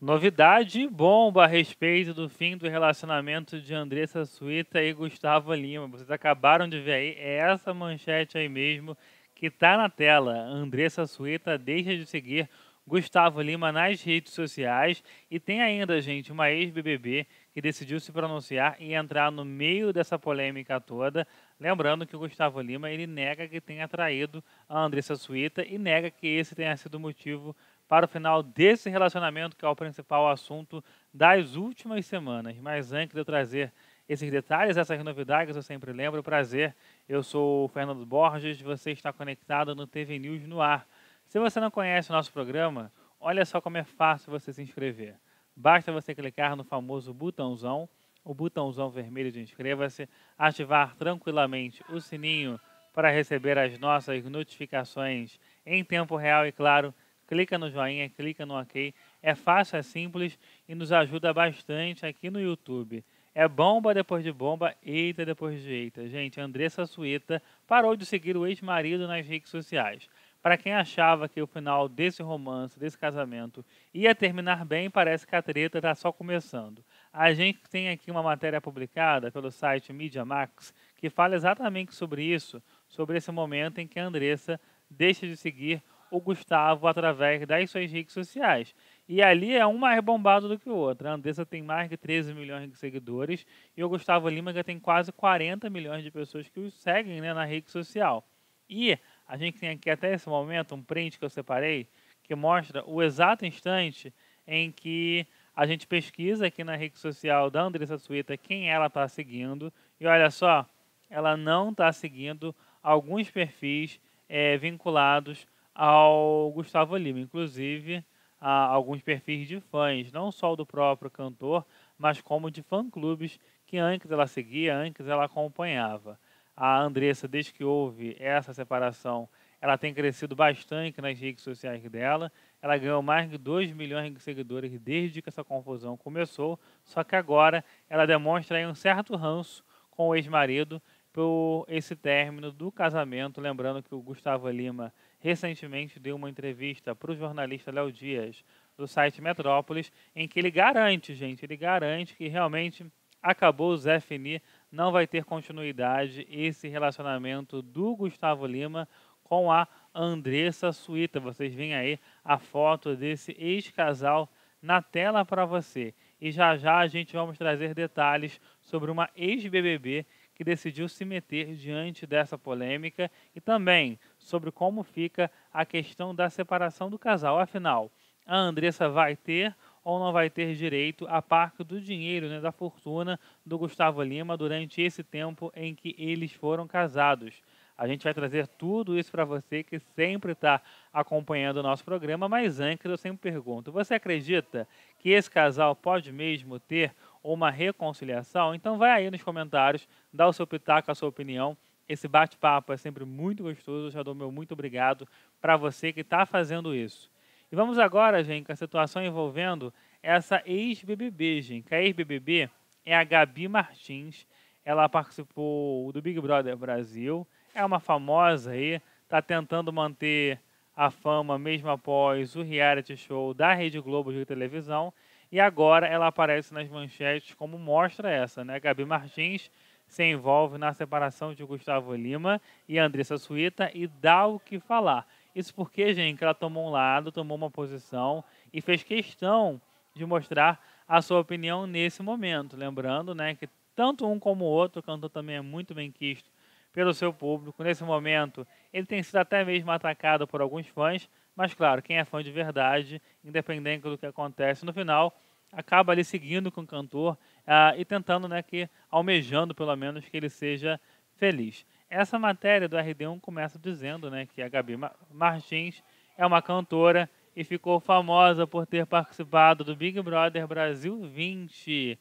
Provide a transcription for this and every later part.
Novidade bomba a respeito do fim do relacionamento de Andressa Suíta e Gustavo Lima. Vocês acabaram de ver aí, é essa manchete aí mesmo que tá na tela. Andressa Suíta deixa de seguir Gustavo Lima nas redes sociais e tem ainda, gente, uma ex-BBB que decidiu se pronunciar e entrar no meio dessa polêmica toda. Lembrando que o Gustavo Lima, ele nega que tenha traído a Andressa Suíta e nega que esse tenha sido o motivo para o final desse relacionamento, que é o principal assunto das últimas semanas. Mas antes de eu trazer esses detalhes, essas novidades, eu sempre lembro. Prazer, eu sou o Fernando Borges, você está conectado no TV News no Ar. Se você não conhece o nosso programa, olha só como é fácil você se inscrever. Basta você clicar no famoso botãozão, o botãozão vermelho de inscreva-se, ativar tranquilamente o sininho para receber as nossas notificações em tempo real e, claro, clica no joinha, clica no OK. É fácil, é simples e nos ajuda bastante aqui no YouTube. É bomba depois de bomba, eita depois de eita. Gente, Andressa Sueta parou de seguir o ex-marido nas redes sociais. Para quem achava que o final desse romance, desse casamento, ia terminar bem, parece que a treta está só começando. A gente tem aqui uma matéria publicada pelo site MediaMax que fala exatamente sobre isso, sobre esse momento em que a Andressa deixa de seguir o Gustavo através das suas redes sociais. E ali é um mais bombado do que o outro. A Andressa tem mais de 13 milhões de seguidores e o Gustavo Lima já tem quase 40 milhões de pessoas que o seguem né, na rede social. E a gente tem aqui até esse momento um print que eu separei que mostra o exato instante em que a gente pesquisa aqui na rede social da Andressa Suíta quem ela está seguindo. E olha só, ela não está seguindo alguns perfis é, vinculados ao Gustavo Lima, inclusive a alguns perfis de fãs, não só do próprio cantor, mas como de fã-clubes que antes ela seguia, antes ela acompanhava. A Andressa, desde que houve essa separação, ela tem crescido bastante nas redes sociais dela. Ela ganhou mais de 2 milhões de seguidores desde que essa confusão começou, só que agora ela demonstra um certo ranço com o ex-marido por esse término do casamento, lembrando que o Gustavo Lima recentemente deu uma entrevista para o jornalista Léo Dias do site Metrópolis, em que ele garante, gente, ele garante que realmente acabou o Zé Fini, não vai ter continuidade esse relacionamento do Gustavo Lima com a Andressa Suíta. Vocês veem aí a foto desse ex-casal na tela para você. E já já a gente vamos trazer detalhes sobre uma ex-BBB que decidiu se meter diante dessa polêmica e também sobre como fica a questão da separação do casal. Afinal, a Andressa vai ter ou não vai ter direito a parte do dinheiro, né, da fortuna do Gustavo Lima durante esse tempo em que eles foram casados. A gente vai trazer tudo isso para você que sempre está acompanhando o nosso programa, mas antes eu sempre pergunto: você acredita que esse casal pode mesmo ter uma reconciliação? Então vai aí nos comentários, dá o seu pitaco, a sua opinião esse bate-papo é sempre muito gostoso. Eu já dou meu muito obrigado para você que está fazendo isso. E vamos agora, gente, com a situação envolvendo essa ex-BBB, gente. A ex-BBB é a Gabi Martins. Ela participou do Big Brother Brasil. É uma famosa aí. Está tentando manter a fama mesmo após o reality show da Rede Globo de televisão. E agora ela aparece nas manchetes como mostra essa, né? Gabi Martins se envolve na separação de Gustavo Lima e Andressa Suíta e dá o que falar. Isso porque, gente, ela tomou um lado, tomou uma posição e fez questão de mostrar a sua opinião nesse momento. Lembrando né, que tanto um como o outro, o cantor também é muito bem quisto pelo seu público. Nesse momento, ele tem sido até mesmo atacado por alguns fãs, mas claro, quem é fã de verdade, independente do que acontece no final, acaba ali seguindo com o cantor uh, e tentando, né, que almejando pelo menos que ele seja feliz. Essa matéria do RD1 começa dizendo, né, que a Gabi Martins é uma cantora e ficou famosa por ter participado do Big Brother Brasil 20.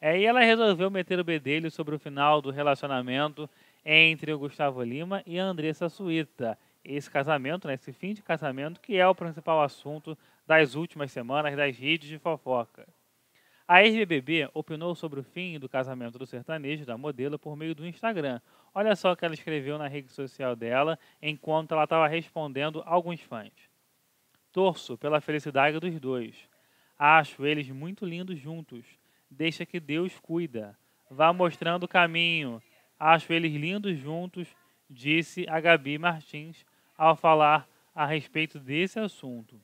É, e ela resolveu meter o bedelho sobre o final do relacionamento entre o Gustavo Lima e a Andressa Suíta esse casamento, né, esse fim de casamento, que é o principal assunto das últimas semanas das redes de fofoca. A ex-BBB opinou sobre o fim do casamento do sertanejo da modelo por meio do Instagram. Olha só o que ela escreveu na rede social dela enquanto ela estava respondendo alguns fãs. Torço pela felicidade dos dois. Acho eles muito lindos juntos. Deixa que Deus cuida. Vá mostrando o caminho. Acho eles lindos juntos, disse a Gabi Martins, ao falar a respeito desse assunto,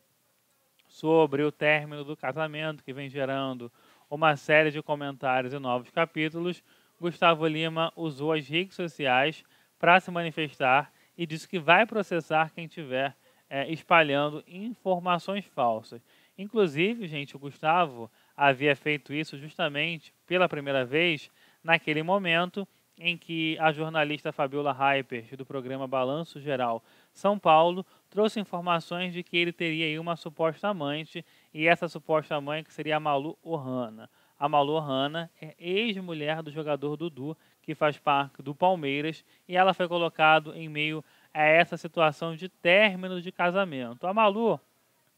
sobre o término do casamento que vem gerando uma série de comentários e novos capítulos, Gustavo Lima usou as redes sociais para se manifestar e disse que vai processar quem tiver é, espalhando informações falsas. Inclusive, gente, o Gustavo havia feito isso justamente pela primeira vez naquele momento em que a jornalista Fabiola Hypers, do programa Balanço Geral São Paulo, trouxe informações de que ele teria uma suposta amante, e essa suposta mãe que seria a Malu Ohana. A Malu Ohana é ex-mulher do jogador Dudu, que faz parte do Palmeiras, e ela foi colocada em meio a essa situação de término de casamento. A Malu,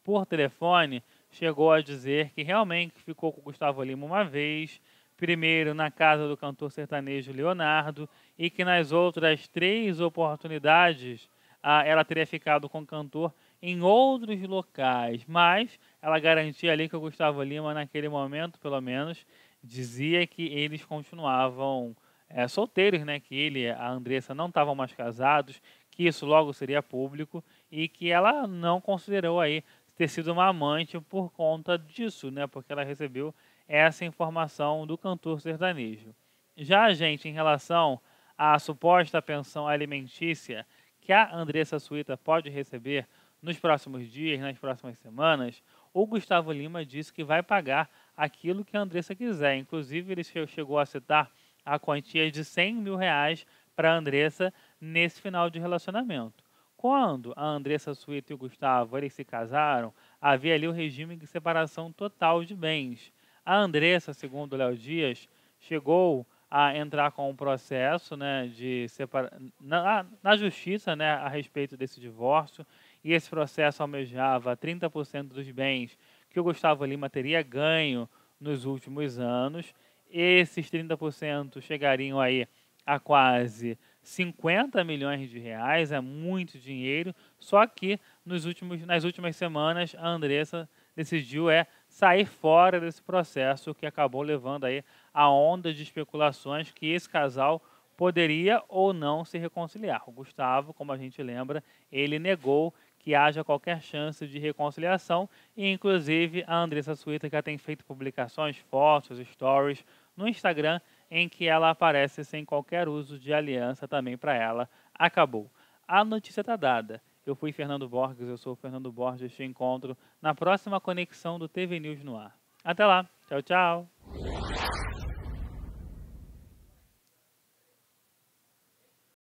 por telefone, chegou a dizer que realmente ficou com o Gustavo Lima uma vez, primeiro na casa do cantor sertanejo Leonardo, e que nas outras três oportunidades ah, ela teria ficado com o cantor em outros locais, mas ela garantia ali que o Gustavo Lima, naquele momento, pelo menos, dizia que eles continuavam é, solteiros, né? Que ele, a Andressa, não estavam mais casados, que isso logo seria público e que ela não considerou aí ter sido uma amante por conta disso, né? Porque ela recebeu essa informação do cantor sertanejo. Já a gente, em relação à suposta pensão alimentícia que a Andressa Suíta pode receber nos próximos dias, nas próximas semanas, o Gustavo Lima disse que vai pagar aquilo que a Andressa quiser. Inclusive, ele chegou a citar a quantia de 100 mil reais para a Andressa nesse final de relacionamento. Quando a Andressa Suíta e o Gustavo eles se casaram, havia ali o regime de separação total de bens. A Andressa, segundo o Léo Dias, chegou a entrar com um processo né, de separa... na, ah, na justiça né, a respeito desse divórcio, e esse processo almejava 30% dos bens que o Gustavo Lima teria ganho nos últimos anos. Esses 30% chegariam aí a quase 50 milhões de reais, é muito dinheiro. Só que nos últimos, nas últimas semanas a Andressa decidiu é sair fora desse processo que acabou levando aí a onda de especulações que esse casal poderia ou não se reconciliar. O Gustavo, como a gente lembra, ele negou que haja qualquer chance de reconciliação e inclusive a Andressa Suíta já tem feito publicações, fotos, stories no Instagram em que ela aparece sem qualquer uso de aliança também para ela. Acabou. A notícia está dada eu fui Fernando Borges, eu sou Fernando Borges, te encontro na próxima conexão do TV News no ar. Até lá, tchau, tchau.